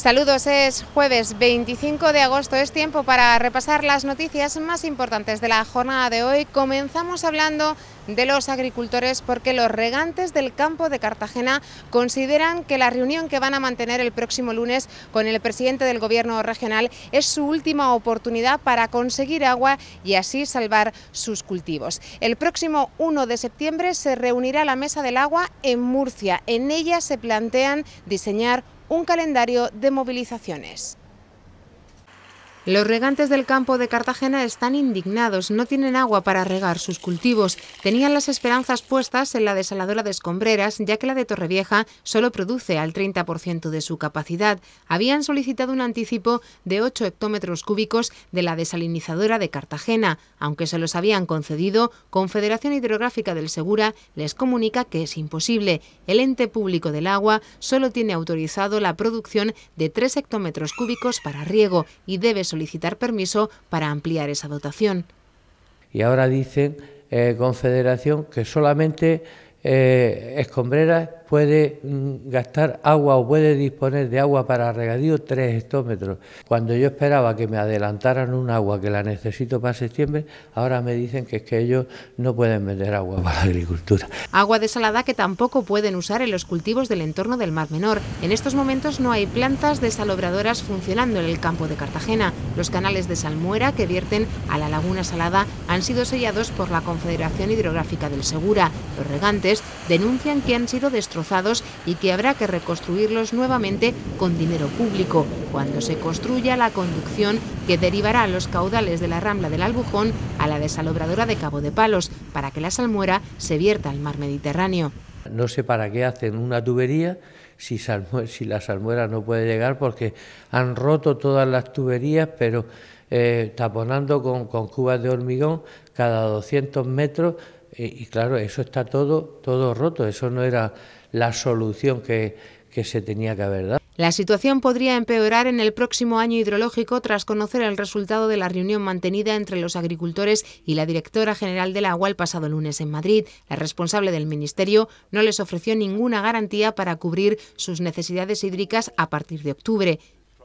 Saludos, es jueves 25 de agosto, es tiempo para repasar las noticias más importantes de la jornada de hoy. Comenzamos hablando de los agricultores porque los regantes del campo de Cartagena consideran que la reunión que van a mantener el próximo lunes con el presidente del gobierno regional es su última oportunidad para conseguir agua y así salvar sus cultivos. El próximo 1 de septiembre se reunirá la Mesa del Agua en Murcia. En ella se plantean diseñar un calendario de movilizaciones. Los regantes del campo de Cartagena están indignados, no tienen agua para regar sus cultivos. Tenían las esperanzas puestas en la desaladora de escombreras, ya que la de Torrevieja solo produce al 30% de su capacidad. Habían solicitado un anticipo de 8 hectómetros cúbicos de la desalinizadora de Cartagena. Aunque se los habían concedido, Confederación Hidrográfica del Segura les comunica que es imposible. El ente público del agua solo tiene autorizado la producción de 3 hectómetros cúbicos para riego y debe solicitar permiso para ampliar esa dotación. Y ahora dicen eh, Confederación que solamente eh, escombreras puede mm, gastar agua o puede disponer de agua para regadío tres hectómetros. Cuando yo esperaba que me adelantaran un agua que la necesito para septiembre, ahora me dicen que es que ellos no pueden vender agua para la agricultura. Agua desalada que tampoco pueden usar en los cultivos del entorno del Mar Menor. En estos momentos no hay plantas desalobradoras funcionando en el campo de Cartagena. Los canales de salmuera que vierten a la laguna salada han sido sellados por la Confederación Hidrográfica del Segura. Los regantes denuncian que han sido destruidos y que habrá que reconstruirlos nuevamente con dinero público cuando se construya la conducción que derivará los caudales de la Rambla del Albujón a la desalobradora de Cabo de Palos para que la salmuera se vierta al mar Mediterráneo. No sé para qué hacen una tubería si, si la salmuera no puede llegar porque han roto todas las tuberías, pero eh, taponando con, con cubas de hormigón cada 200 metros y claro, eso está todo, todo roto, eso no era la solución que, que se tenía que haber dado. La situación podría empeorar en el próximo año hidrológico tras conocer el resultado de la reunión mantenida entre los agricultores y la directora general del agua el pasado lunes en Madrid. La responsable del ministerio no les ofreció ninguna garantía para cubrir sus necesidades hídricas a partir de octubre.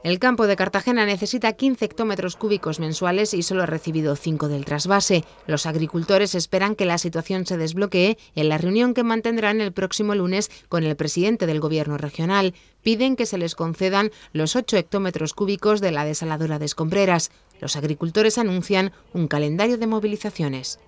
El campo de Cartagena necesita 15 hectómetros cúbicos mensuales y solo ha recibido 5 del trasvase. Los agricultores esperan que la situación se desbloquee en la reunión que mantendrán el próximo lunes con el presidente del Gobierno regional. Piden que se les concedan los 8 hectómetros cúbicos de la desaladora de escombreras. Los agricultores anuncian un calendario de movilizaciones.